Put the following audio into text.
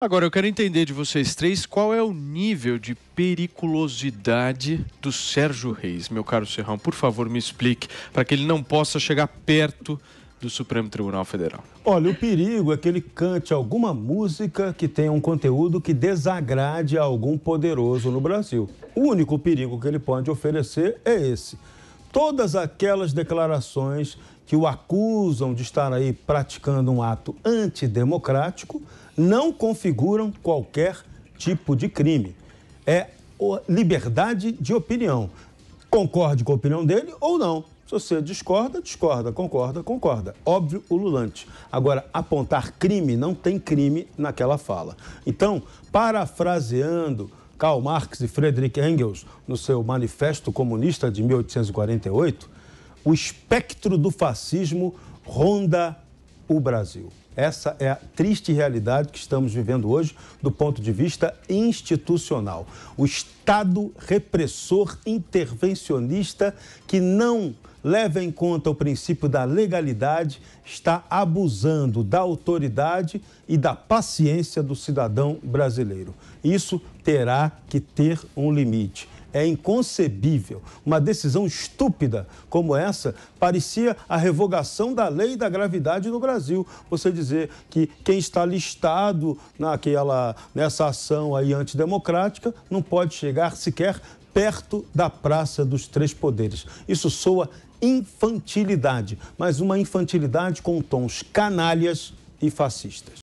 Agora eu quero entender de vocês três qual é o nível de periculosidade do Sérgio Reis. Meu caro Serrão, por favor, me explique para que ele não possa chegar perto do Supremo Tribunal Federal. Olha, o perigo é que ele cante alguma música que tenha um conteúdo que desagrade a algum poderoso no Brasil. O único perigo que ele pode oferecer é esse todas aquelas declarações que o acusam de estar aí praticando um ato antidemocrático não configuram qualquer tipo de crime. É liberdade de opinião. Concorde com a opinião dele ou não. Se você discorda, discorda, concorda, concorda. Óbvio o Lulante. Agora, apontar crime, não tem crime naquela fala. Então, parafraseando Karl Marx e Friedrich Engels no seu Manifesto Comunista de 1848, o espectro do fascismo ronda o Brasil. Essa é a triste realidade que estamos vivendo hoje do ponto de vista institucional. O Estado repressor intervencionista que não leva em conta o princípio da legalidade, está abusando da autoridade e da paciência do cidadão brasileiro. Isso terá que ter um limite. É inconcebível. Uma decisão estúpida como essa parecia a revogação da lei da gravidade no Brasil. Você dizer que quem está listado naquela, nessa ação aí antidemocrática não pode chegar sequer perto da Praça dos Três Poderes. Isso soa infantilidade, mas uma infantilidade com tons canalhas e fascistas.